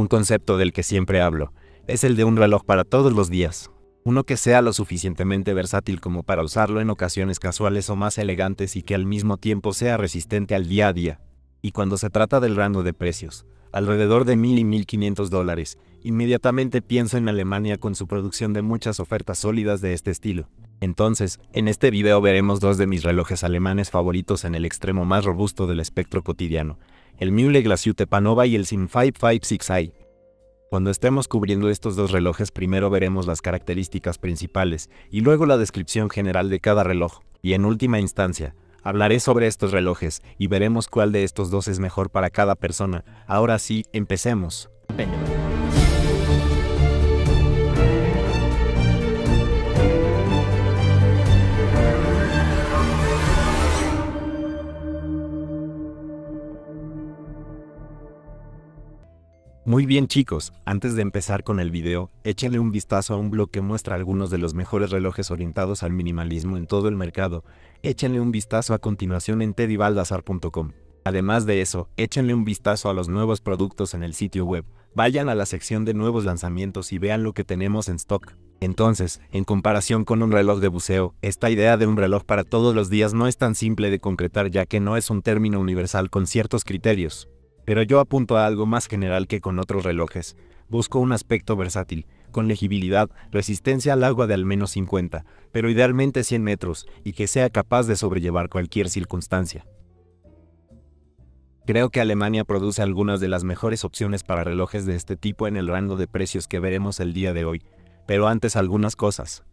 Un concepto del que siempre hablo es el de un reloj para todos los días. Uno que sea lo suficientemente versátil como para usarlo en ocasiones casuales o más elegantes y que al mismo tiempo sea resistente al día a día. Y cuando se trata del rango de precios, alrededor de 1.000 y 1.500 dólares, inmediatamente pienso en Alemania con su producción de muchas ofertas sólidas de este estilo. Entonces, en este video veremos dos de mis relojes alemanes favoritos en el extremo más robusto del espectro cotidiano, el Mule Panova y el sim 556 i Cuando estemos cubriendo estos dos relojes primero veremos las características principales y luego la descripción general de cada reloj, y en última instancia, hablaré sobre estos relojes y veremos cuál de estos dos es mejor para cada persona. Ahora sí, empecemos. Muy bien chicos, antes de empezar con el video, échenle un vistazo a un blog que muestra algunos de los mejores relojes orientados al minimalismo en todo el mercado. Échenle un vistazo a continuación en teddybaldazar.com. Además de eso, échenle un vistazo a los nuevos productos en el sitio web. Vayan a la sección de nuevos lanzamientos y vean lo que tenemos en stock. Entonces, en comparación con un reloj de buceo, esta idea de un reloj para todos los días no es tan simple de concretar ya que no es un término universal con ciertos criterios pero yo apunto a algo más general que con otros relojes. Busco un aspecto versátil, con legibilidad, resistencia al agua de al menos 50, pero idealmente 100 metros, y que sea capaz de sobrellevar cualquier circunstancia. Creo que Alemania produce algunas de las mejores opciones para relojes de este tipo en el rango de precios que veremos el día de hoy, pero antes algunas cosas.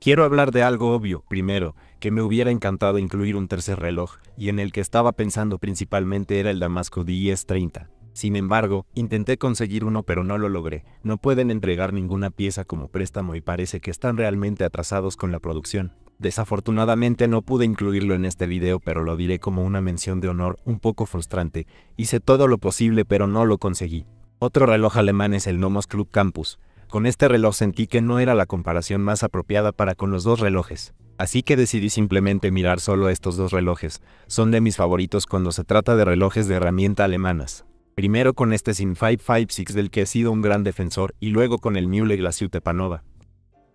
Quiero hablar de algo obvio, primero, que me hubiera encantado incluir un tercer reloj, y en el que estaba pensando principalmente era el Damasco DS30. Sin embargo, intenté conseguir uno pero no lo logré. No pueden entregar ninguna pieza como préstamo y parece que están realmente atrasados con la producción. Desafortunadamente no pude incluirlo en este video pero lo diré como una mención de honor un poco frustrante. Hice todo lo posible pero no lo conseguí. Otro reloj alemán es el Nomos Club Campus, con este reloj sentí que no era la comparación más apropiada para con los dos relojes. Así que decidí simplemente mirar solo estos dos relojes, son de mis favoritos cuando se trata de relojes de herramienta alemanas. Primero con este Sin 556 del que he sido un gran defensor y luego con el Mule Glaciu Tepanova.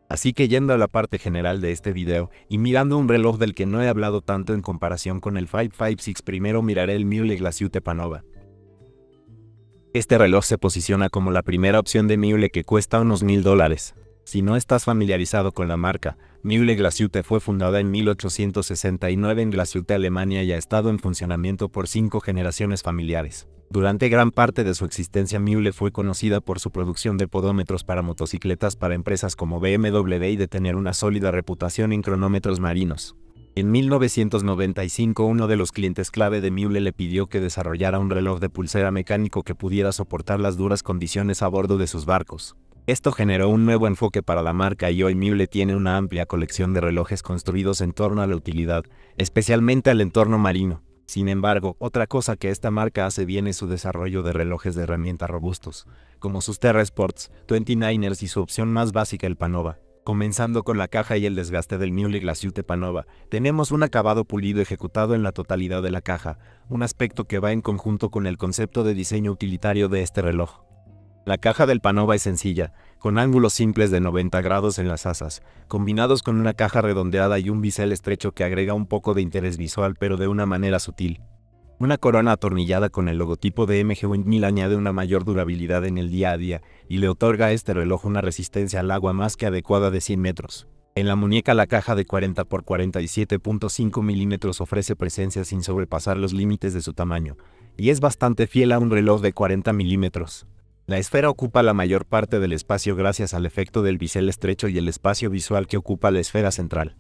Así que yendo a la parte general de este video y mirando un reloj del que no he hablado tanto en comparación con el 556 primero miraré el Mule Glaciu Tepanova. Este reloj se posiciona como la primera opción de Mühle que cuesta unos mil dólares. Si no estás familiarizado con la marca, Mühle Glaciute fue fundada en 1869 en Glaciute Alemania y ha estado en funcionamiento por cinco generaciones familiares. Durante gran parte de su existencia Mühle fue conocida por su producción de podómetros para motocicletas para empresas como BMW y de tener una sólida reputación en cronómetros marinos. En 1995 uno de los clientes clave de Mule le pidió que desarrollara un reloj de pulsera mecánico que pudiera soportar las duras condiciones a bordo de sus barcos. Esto generó un nuevo enfoque para la marca y hoy Mule tiene una amplia colección de relojes construidos en torno a la utilidad, especialmente al entorno marino. Sin embargo, otra cosa que esta marca hace bien es su desarrollo de relojes de herramienta robustos, como sus Terra Sports, 29ers y su opción más básica el Panova. Comenzando con la caja y el desgaste del Newly Glaciute Panova, tenemos un acabado pulido ejecutado en la totalidad de la caja, un aspecto que va en conjunto con el concepto de diseño utilitario de este reloj. La caja del Panova es sencilla, con ángulos simples de 90 grados en las asas, combinados con una caja redondeada y un bisel estrecho que agrega un poco de interés visual pero de una manera sutil. Una corona atornillada con el logotipo de MG Windmill añade una mayor durabilidad en el día a día y le otorga a este reloj una resistencia al agua más que adecuada de 100 metros. En la muñeca la caja de 40 x 47.5 milímetros ofrece presencia sin sobrepasar los límites de su tamaño, y es bastante fiel a un reloj de 40 milímetros. La esfera ocupa la mayor parte del espacio gracias al efecto del bisel estrecho y el espacio visual que ocupa la esfera central.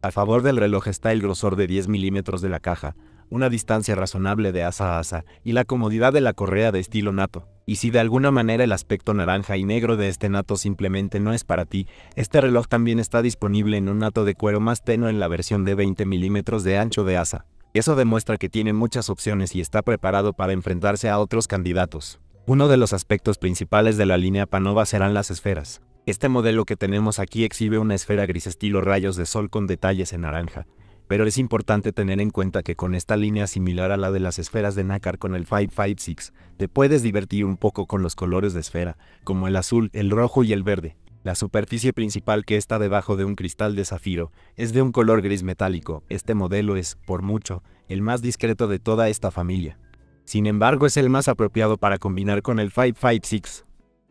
A favor del reloj está el grosor de 10 milímetros de la caja, una distancia razonable de asa a asa y la comodidad de la correa de estilo nato. Y si de alguna manera el aspecto naranja y negro de este nato simplemente no es para ti, este reloj también está disponible en un nato de cuero más tenue en la versión de 20 milímetros de ancho de asa. Eso demuestra que tiene muchas opciones y está preparado para enfrentarse a otros candidatos. Uno de los aspectos principales de la línea Panova serán las esferas. Este modelo que tenemos aquí exhibe una esfera gris estilo rayos de sol con detalles en naranja, pero es importante tener en cuenta que con esta línea similar a la de las esferas de nácar con el 556, te puedes divertir un poco con los colores de esfera, como el azul, el rojo y el verde. La superficie principal que está debajo de un cristal de zafiro es de un color gris metálico. Este modelo es, por mucho, el más discreto de toda esta familia. Sin embargo, es el más apropiado para combinar con el 556.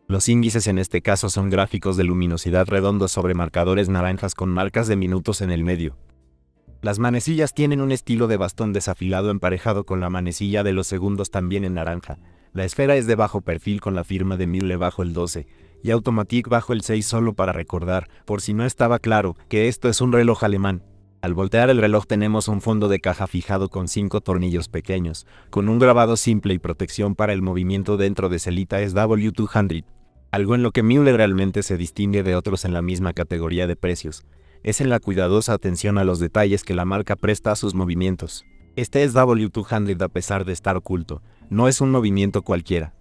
Los índices en este caso son gráficos de luminosidad redondos sobre marcadores naranjas con marcas de minutos en el medio. Las manecillas tienen un estilo de bastón desafilado emparejado con la manecilla de los segundos también en naranja. La esfera es de bajo perfil con la firma de Mille bajo el 12 y Automatic bajo el 6 solo para recordar, por si no estaba claro, que esto es un reloj alemán. Al voltear el reloj tenemos un fondo de caja fijado con cinco tornillos pequeños, con un grabado simple y protección para el movimiento dentro de celita es W200, algo en lo que Mühle realmente se distingue de otros en la misma categoría de precios, es en la cuidadosa atención a los detalles que la marca presta a sus movimientos. Este es W200 a pesar de estar oculto, no es un movimiento cualquiera.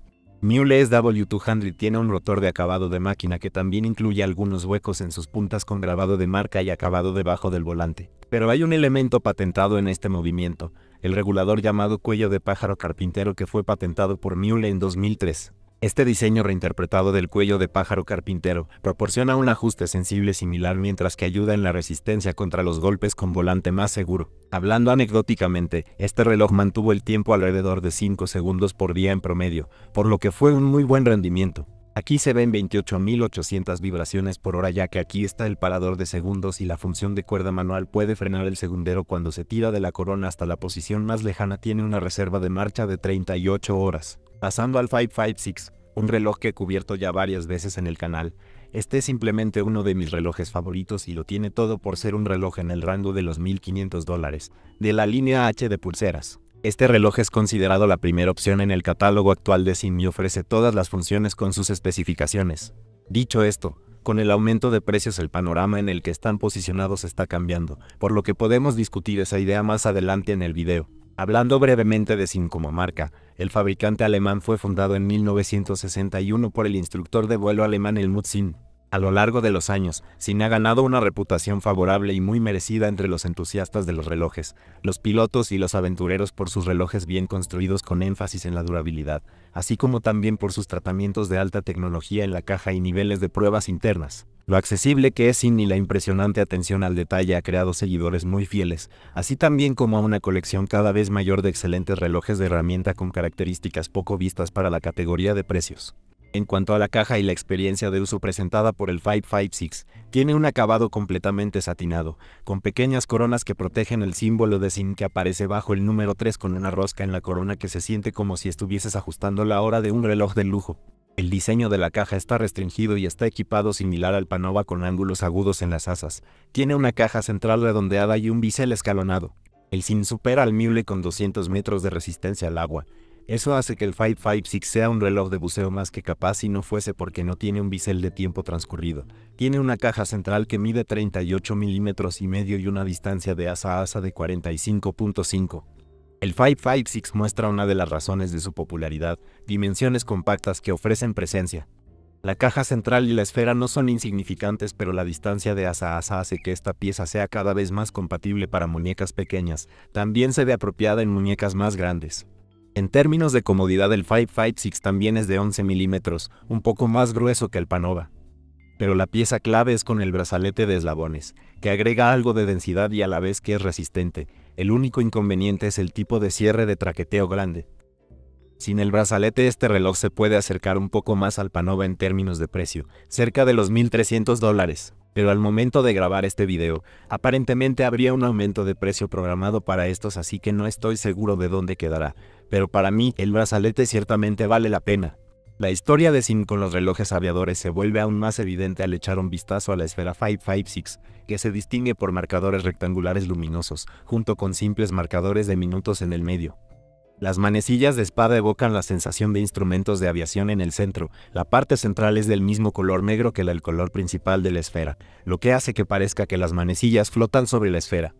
Mule SW200 tiene un rotor de acabado de máquina que también incluye algunos huecos en sus puntas con grabado de marca y acabado debajo del volante. Pero hay un elemento patentado en este movimiento, el regulador llamado cuello de pájaro carpintero que fue patentado por Mule en 2003. Este diseño reinterpretado del cuello de pájaro carpintero proporciona un ajuste sensible similar mientras que ayuda en la resistencia contra los golpes con volante más seguro. Hablando anecdóticamente, este reloj mantuvo el tiempo alrededor de 5 segundos por día en promedio, por lo que fue un muy buen rendimiento. Aquí se ven 28.800 vibraciones por hora ya que aquí está el parador de segundos y la función de cuerda manual puede frenar el segundero cuando se tira de la corona hasta la posición más lejana tiene una reserva de marcha de 38 horas. Pasando al 556, un reloj que he cubierto ya varias veces en el canal, este es simplemente uno de mis relojes favoritos y lo tiene todo por ser un reloj en el rango de los 1500 dólares, de la línea H de pulseras. Este reloj es considerado la primera opción en el catálogo actual de SIM y ofrece todas las funciones con sus especificaciones. Dicho esto, con el aumento de precios el panorama en el que están posicionados está cambiando, por lo que podemos discutir esa idea más adelante en el video. Hablando brevemente de SIN como marca, el fabricante alemán fue fundado en 1961 por el instructor de vuelo alemán Helmut Sinn. A lo largo de los años, Sin ha ganado una reputación favorable y muy merecida entre los entusiastas de los relojes, los pilotos y los aventureros por sus relojes bien construidos con énfasis en la durabilidad, así como también por sus tratamientos de alta tecnología en la caja y niveles de pruebas internas. Lo accesible que es sin y la impresionante atención al detalle ha creado seguidores muy fieles, así también como a una colección cada vez mayor de excelentes relojes de herramienta con características poco vistas para la categoría de precios. En cuanto a la caja y la experiencia de uso presentada por el 556, tiene un acabado completamente satinado, con pequeñas coronas que protegen el símbolo de SIN que aparece bajo el número 3 con una rosca en la corona que se siente como si estuvieses ajustando la hora de un reloj de lujo. El diseño de la caja está restringido y está equipado similar al Panova con ángulos agudos en las asas. Tiene una caja central redondeada y un bisel escalonado. El SIN supera al Mule con 200 metros de resistencia al agua. Eso hace que el 556 sea un reloj de buceo más que capaz si no fuese porque no tiene un bisel de tiempo transcurrido. Tiene una caja central que mide 38 milímetros y medio y una distancia de asa a asa de 45.5. El 556 muestra una de las razones de su popularidad, dimensiones compactas que ofrecen presencia. La caja central y la esfera no son insignificantes, pero la distancia de asa a asa hace que esta pieza sea cada vez más compatible para muñecas pequeñas. También se ve apropiada en muñecas más grandes. En términos de comodidad, el 556 también es de 11 milímetros, un poco más grueso que el Panova. Pero la pieza clave es con el brazalete de eslabones, que agrega algo de densidad y a la vez que es resistente, el único inconveniente es el tipo de cierre de traqueteo grande. Sin el brazalete este reloj se puede acercar un poco más al Panova en términos de precio, cerca de los 1.300 dólares, pero al momento de grabar este video, aparentemente habría un aumento de precio programado para estos así que no estoy seguro de dónde quedará, pero para mí el brazalete ciertamente vale la pena. La historia de Sim con los relojes aviadores se vuelve aún más evidente al echar un vistazo a la esfera 556 que se distingue por marcadores rectangulares luminosos, junto con simples marcadores de minutos en el medio. Las manecillas de espada evocan la sensación de instrumentos de aviación en el centro. La parte central es del mismo color negro que el color principal de la esfera, lo que hace que parezca que las manecillas flotan sobre la esfera.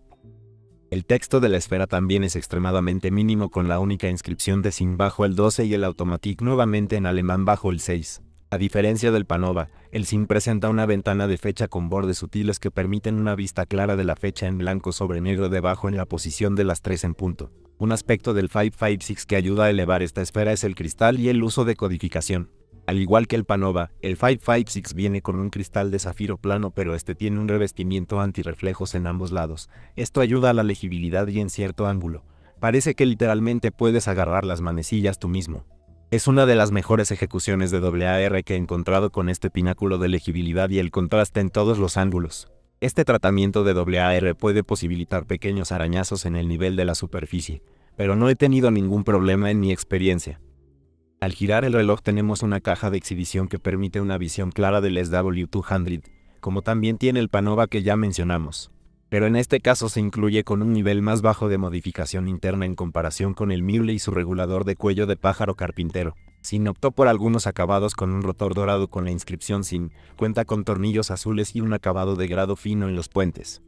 El texto de la esfera también es extremadamente mínimo con la única inscripción de Sin bajo el 12 y el Automatic nuevamente en alemán bajo el 6. A diferencia del Panova, el SIM presenta una ventana de fecha con bordes sutiles que permiten una vista clara de la fecha en blanco sobre negro debajo en la posición de las tres en punto. Un aspecto del 556 que ayuda a elevar esta esfera es el cristal y el uso de codificación. Al igual que el Panova, el 556 viene con un cristal de zafiro plano pero este tiene un revestimiento antirreflejos en ambos lados. Esto ayuda a la legibilidad y en cierto ángulo. Parece que literalmente puedes agarrar las manecillas tú mismo. Es una de las mejores ejecuciones de AR que he encontrado con este pináculo de legibilidad y el contraste en todos los ángulos. Este tratamiento de AR puede posibilitar pequeños arañazos en el nivel de la superficie, pero no he tenido ningún problema en mi experiencia. Al girar el reloj tenemos una caja de exhibición que permite una visión clara del SW200, como también tiene el Panova que ya mencionamos pero en este caso se incluye con un nivel más bajo de modificación interna en comparación con el mule y su regulador de cuello de pájaro carpintero. Sin optó por algunos acabados con un rotor dorado con la inscripción Sin, cuenta con tornillos azules y un acabado de grado fino en los puentes.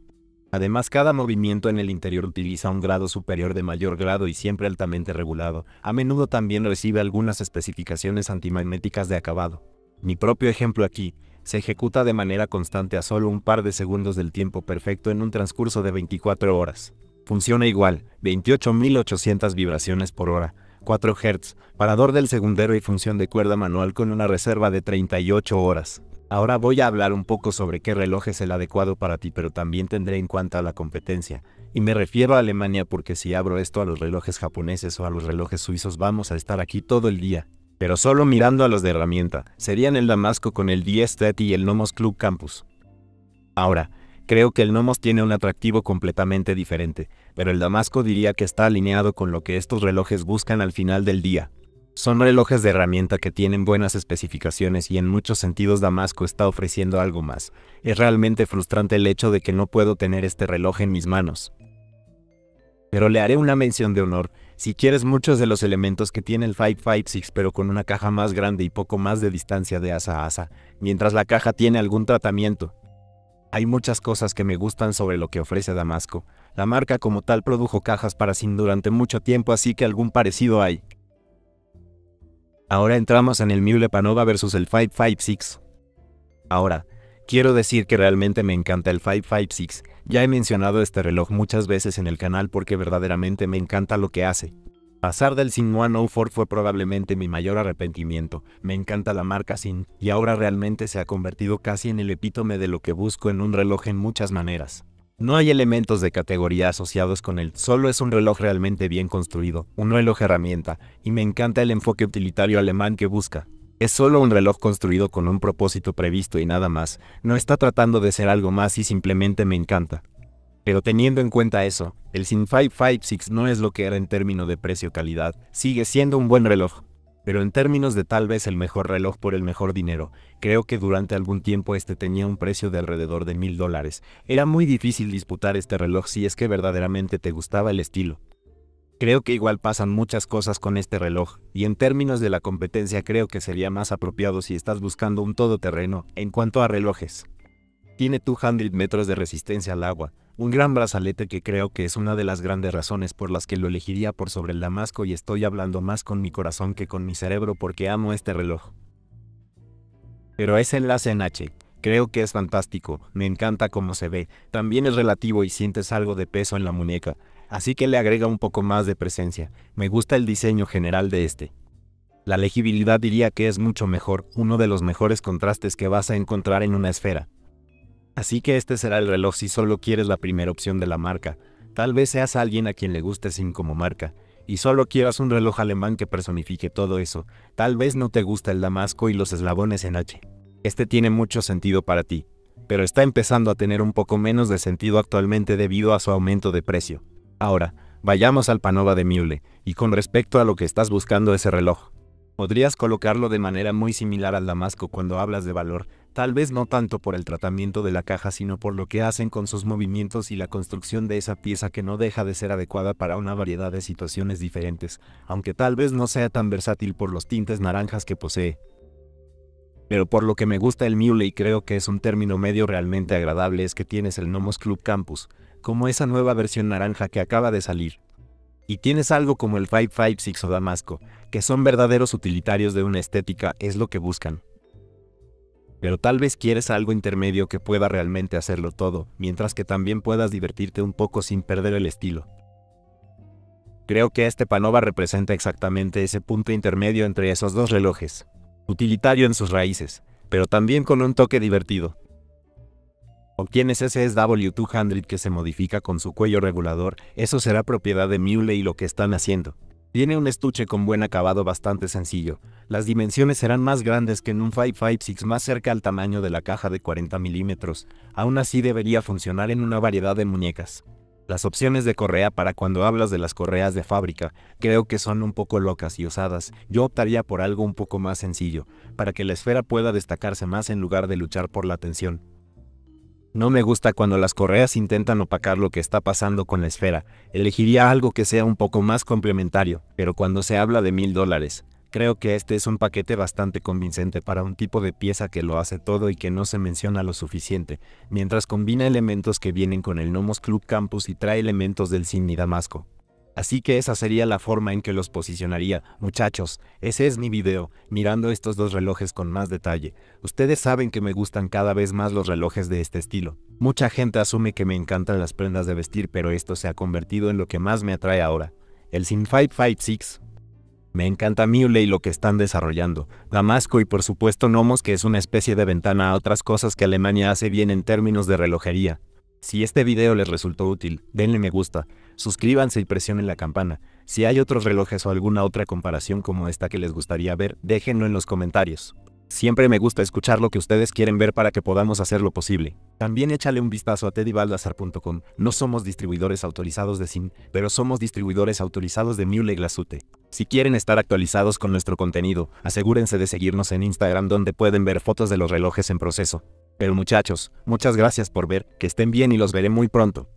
Además, cada movimiento en el interior utiliza un grado superior de mayor grado y siempre altamente regulado. A menudo también recibe algunas especificaciones antimagnéticas de acabado. Mi propio ejemplo aquí, se ejecuta de manera constante a solo un par de segundos del tiempo perfecto en un transcurso de 24 horas. Funciona igual, 28.800 vibraciones por hora, 4 Hz, parador del segundero y función de cuerda manual con una reserva de 38 horas. Ahora voy a hablar un poco sobre qué reloj es el adecuado para ti, pero también tendré en cuenta la competencia. Y me refiero a Alemania porque si abro esto a los relojes japoneses o a los relojes suizos vamos a estar aquí todo el día pero solo mirando a los de herramienta, serían el Damasco con el DST y el Nomos Club Campus. Ahora, creo que el Nomos tiene un atractivo completamente diferente, pero el Damasco diría que está alineado con lo que estos relojes buscan al final del día. Son relojes de herramienta que tienen buenas especificaciones y en muchos sentidos Damasco está ofreciendo algo más. Es realmente frustrante el hecho de que no puedo tener este reloj en mis manos. Pero le haré una mención de honor, si quieres muchos de los elementos que tiene el 556 pero con una caja más grande y poco más de distancia de asa a asa, mientras la caja tiene algún tratamiento. Hay muchas cosas que me gustan sobre lo que ofrece Damasco. La marca como tal produjo cajas para SIN durante mucho tiempo así que algún parecido hay. Ahora entramos en el Mule Panova versus el 556. Ahora, Quiero decir que realmente me encanta el 556, ya he mencionado este reloj muchas veces en el canal porque verdaderamente me encanta lo que hace. Pasar del Sin 104 fue probablemente mi mayor arrepentimiento, me encanta la marca Sin, y ahora realmente se ha convertido casi en el epítome de lo que busco en un reloj en muchas maneras. No hay elementos de categoría asociados con él, solo es un reloj realmente bien construido, un reloj herramienta, y me encanta el enfoque utilitario alemán que busca. Es solo un reloj construido con un propósito previsto y nada más, no está tratando de ser algo más y simplemente me encanta. Pero teniendo en cuenta eso, el Sin 556 no es lo que era en términos de precio-calidad, sigue siendo un buen reloj. Pero en términos de tal vez el mejor reloj por el mejor dinero, creo que durante algún tiempo este tenía un precio de alrededor de mil dólares. Era muy difícil disputar este reloj si es que verdaderamente te gustaba el estilo. Creo que igual pasan muchas cosas con este reloj, y en términos de la competencia creo que sería más apropiado si estás buscando un todoterreno en cuanto a relojes. Tiene 200 metros de resistencia al agua, un gran brazalete que creo que es una de las grandes razones por las que lo elegiría por sobre el Damasco y estoy hablando más con mi corazón que con mi cerebro porque amo este reloj. Pero ese enlace en H, creo que es fantástico, me encanta cómo se ve, también es relativo y sientes algo de peso en la muñeca, así que le agrega un poco más de presencia. Me gusta el diseño general de este. La legibilidad diría que es mucho mejor, uno de los mejores contrastes que vas a encontrar en una esfera. Así que este será el reloj si solo quieres la primera opción de la marca. Tal vez seas alguien a quien le guste sin como marca, y solo quieras un reloj alemán que personifique todo eso. Tal vez no te gusta el damasco y los eslabones en H. Este tiene mucho sentido para ti, pero está empezando a tener un poco menos de sentido actualmente debido a su aumento de precio. Ahora, vayamos al Panova de Mule, y con respecto a lo que estás buscando ese reloj. Podrías colocarlo de manera muy similar al Damasco cuando hablas de valor, tal vez no tanto por el tratamiento de la caja sino por lo que hacen con sus movimientos y la construcción de esa pieza que no deja de ser adecuada para una variedad de situaciones diferentes, aunque tal vez no sea tan versátil por los tintes naranjas que posee. Pero por lo que me gusta el y creo que es un término medio realmente agradable es que tienes el Nomos Club Campus, como esa nueva versión naranja que acaba de salir. Y tienes algo como el 556 o Damasco, que son verdaderos utilitarios de una estética, es lo que buscan. Pero tal vez quieres algo intermedio que pueda realmente hacerlo todo, mientras que también puedas divertirte un poco sin perder el estilo. Creo que este Panova representa exactamente ese punto intermedio entre esos dos relojes. Utilitario en sus raíces, pero también con un toque divertido. Obtienes quién ese SW200 que se modifica con su cuello regulador? Eso será propiedad de Mule y lo que están haciendo. Tiene un estuche con buen acabado bastante sencillo. Las dimensiones serán más grandes que en un 556 más cerca al tamaño de la caja de 40 milímetros. Aún así debería funcionar en una variedad de muñecas. Las opciones de correa para cuando hablas de las correas de fábrica creo que son un poco locas y osadas. Yo optaría por algo un poco más sencillo, para que la esfera pueda destacarse más en lugar de luchar por la atención. No me gusta cuando las correas intentan opacar lo que está pasando con la esfera. Elegiría algo que sea un poco más complementario, pero cuando se habla de mil dólares, creo que este es un paquete bastante convincente para un tipo de pieza que lo hace todo y que no se menciona lo suficiente, mientras combina elementos que vienen con el Nomos Club Campus y trae elementos del cine Damasco. Así que esa sería la forma en que los posicionaría. Muchachos, ese es mi video, mirando estos dos relojes con más detalle. Ustedes saben que me gustan cada vez más los relojes de este estilo. Mucha gente asume que me encantan las prendas de vestir, pero esto se ha convertido en lo que más me atrae ahora. El Sin 556. Me encanta Miule y lo que están desarrollando. Damasco y por supuesto Nomos que es una especie de ventana a otras cosas que Alemania hace bien en términos de relojería. Si este video les resultó útil, denle me gusta, suscríbanse y presionen la campana. Si hay otros relojes o alguna otra comparación como esta que les gustaría ver, déjenlo en los comentarios. Siempre me gusta escuchar lo que ustedes quieren ver para que podamos hacer lo posible. También échale un vistazo a teddybaldassar.com. No somos distribuidores autorizados de SIM, pero somos distribuidores autorizados de Mule Glasute. Si quieren estar actualizados con nuestro contenido, asegúrense de seguirnos en Instagram donde pueden ver fotos de los relojes en proceso. Pero muchachos, muchas gracias por ver, que estén bien y los veré muy pronto.